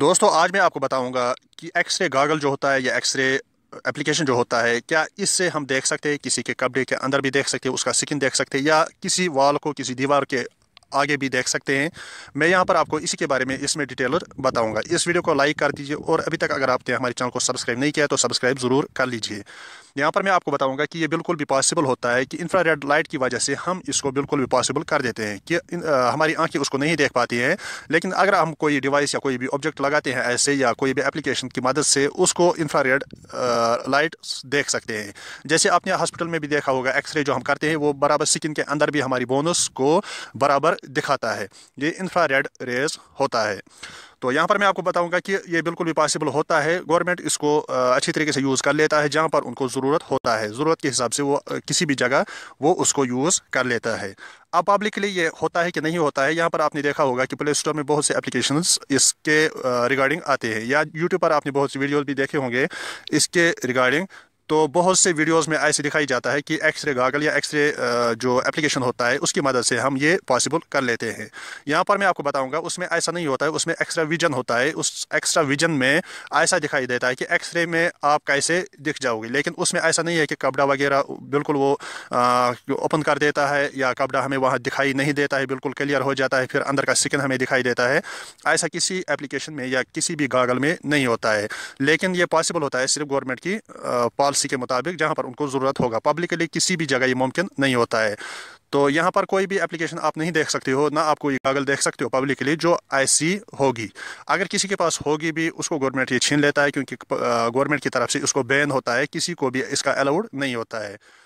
दोस्तों आज मैं आपको बताऊंगा कि एक्सरे गागल जो होता है या एक्सरे एप्लीकेशन जो होता है क्या इससे हम देख सकते हैं किसी के कपड़े के अंदर भी देख सकते हैं उसका स्किन देख सकते हैं या किसी वाल को किसी दीवार के आगे भी देख सकते हैं मैं यहाँ पर आपको इसी के बारे में इसमें डिटेलर बताऊंगा इस वीडियो को लाइक कर दीजिए और अभी तक अगर आपने हमारे चैनल को सब्सक्राइब नहीं किया तो सब्सक्राइब ज़रूर कर लीजिए यहाँ पर मैं आपको बताऊँगा कि ये बिल्कुल भी पॉसिबल होता है कि रेड लाइट की वजह से हम इसको बिल्कुल भी पॉसिबल कर देते हैं कि आ, हमारी आंखें उसको नहीं देख पाती हैं लेकिन अगर हम कोई डिवाइस या कोई भी ऑब्जेक्ट लगाते हैं ऐसे या कोई भी एप्लीकेशन की मदद से उसको रेड लाइट देख सकते हैं जैसे आपने हॉस्पिटल में भी देखा होगा एक्सरे जो हम करते हैं वो बराबर स्किन के अंदर भी हमारी बोनस को बराबर दिखाता है ये रेड रेज होता है तो यहाँ पर मैं आपको बताऊँगा कि ये बिल्कुल भी पॉसिबल होता है गवर्नमेंट इसको अच्छी तरीके से यूज़ कर लेता है जहाँ पर उनको ज़रूरत होता है ज़रूरत के हिसाब से वो किसी भी जगह वो उसको यूज़ कर लेता है अब पब्लिक के लिए ये होता है कि नहीं होता है यहाँ पर आपने देखा होगा कि प्ले स्टोर में बहुत से एप्लीकेशन इसके रिगार्डिंग आते हैं या यूट्यूब पर आपने बहुत से वीडियोज़ भी देखे होंगे इसके रिगार्डिंग तो बहुत से वीडियोस में ऐसे दिखाई जाता है कि एक्सरे गागल या एक्सरे जो एप्लीकेशन होता है उसकी मदद से हम ये पॉसिबल कर लेते हैं यहाँ पर मैं आपको बताऊँगा उसमें ऐसा नहीं होता है उसमें एक्स्ट्रा विजन होता है उस एक्स्ट्रा विजन में ऐसा दिखाई देता है कि एक्सरे में आप कैसे दिख जाओगे लेकिन उसमें ऐसा नहीं है कि कपड़ा वगैरह बिल्कुल वो ओपन कर देता है या कपड़ा हमें वहाँ दिखाई नहीं देता है बिल्कुल क्लियर हो जाता है फिर अंदर का स्किन हमें दिखाई देता है ऐसा किसी एप्लीकेशन में या किसी भी गागल में नहीं होता है लेकिन ये पॉसिबल होता है सिर्फ गवर्नमेंट की पॉलिसी के मुताबिक जहाँ पर उनको ज़रूरत होगा पब्लिक के लिए किसी भी जगह ये मुमकिन नहीं होता है तो यहाँ पर कोई भी एप्लीकेशन आप नहीं देख सकते हो ना आप कोई कागल देख सकते हो पब्लिक के लिए जो ऐसी होगी अगर किसी के पास होगी भी उसको गवर्नमेंट ये छीन लेता है क्योंकि गवर्नमेंट की तरफ से उसको बैन होता है किसी को भी इसका अलाउड नहीं होता है